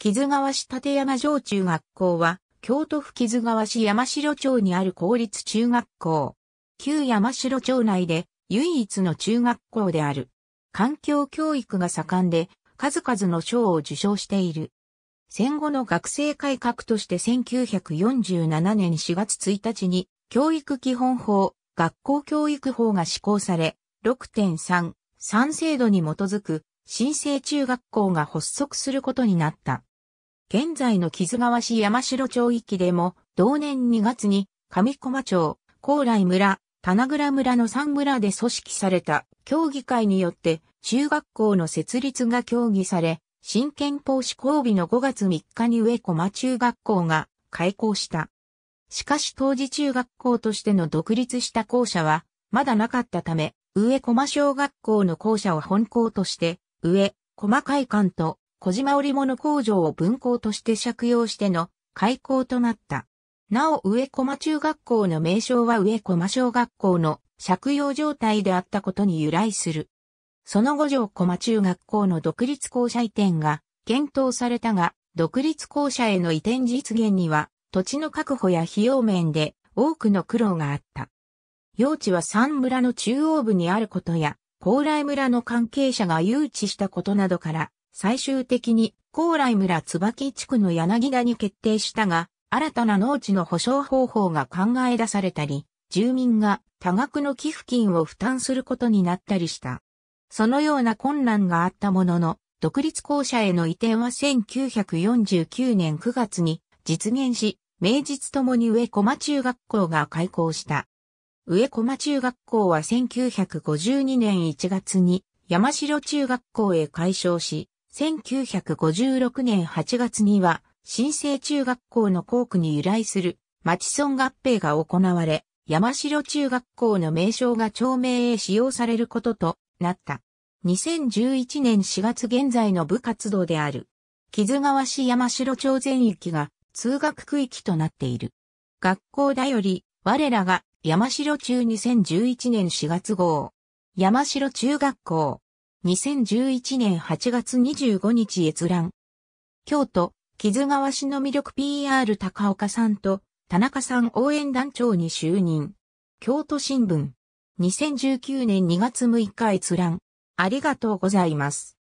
木津川市立山城中学校は、京都府木津川市山城町にある公立中学校。旧山城町内で唯一の中学校である。環境教育が盛んで、数々の賞を受賞している。戦後の学生改革として1947年4月1日に、教育基本法、学校教育法が施行され、6.3、3制度に基づく、新生中学校が発足することになった。現在の木津川市山城町域でも、同年2月に、上駒町、高麗村、棚倉村の3村で組織された協議会によって、中学校の設立が協議され、新憲法施行日の5月3日に上駒中学校が開校した。しかし当時中学校としての独立した校舎は、まだなかったため、上駒小学校の校舎を本校として、上、駒会館と小島織物工場を分校として借用しての開校となった。なお上駒中学校の名称は上駒小学校の借用状態であったことに由来する。その後上駒中学校の独立校舎移転が検討されたが、独立校舎への移転実現には土地の確保や費用面で多くの苦労があった。用地は三村の中央部にあることや、高麗村の関係者が誘致したことなどから、最終的に高麗村椿地区の柳田に決定したが、新たな農地の保障方法が考え出されたり、住民が多額の寄付金を負担することになったりした。そのような困難があったものの、独立校舎への移転は1949年9月に実現し、名実ともに上駒中学校が開校した。上駒中学校は1952年1月に山城中学校へ改称し、1956年8月には、新生中学校の校区に由来する、町村合併が行われ、山城中学校の名称が町名へ使用されることとなった。2011年4月現在の部活動である、木津川市山城町全域が通学区域となっている。学校だより、我らが山城中2011年4月号、山城中学校、2011年8月25日閲覧。京都、木津川市の魅力 PR 高岡さんと田中さん応援団長に就任。京都新聞。2019年2月6日閲覧。ありがとうございます。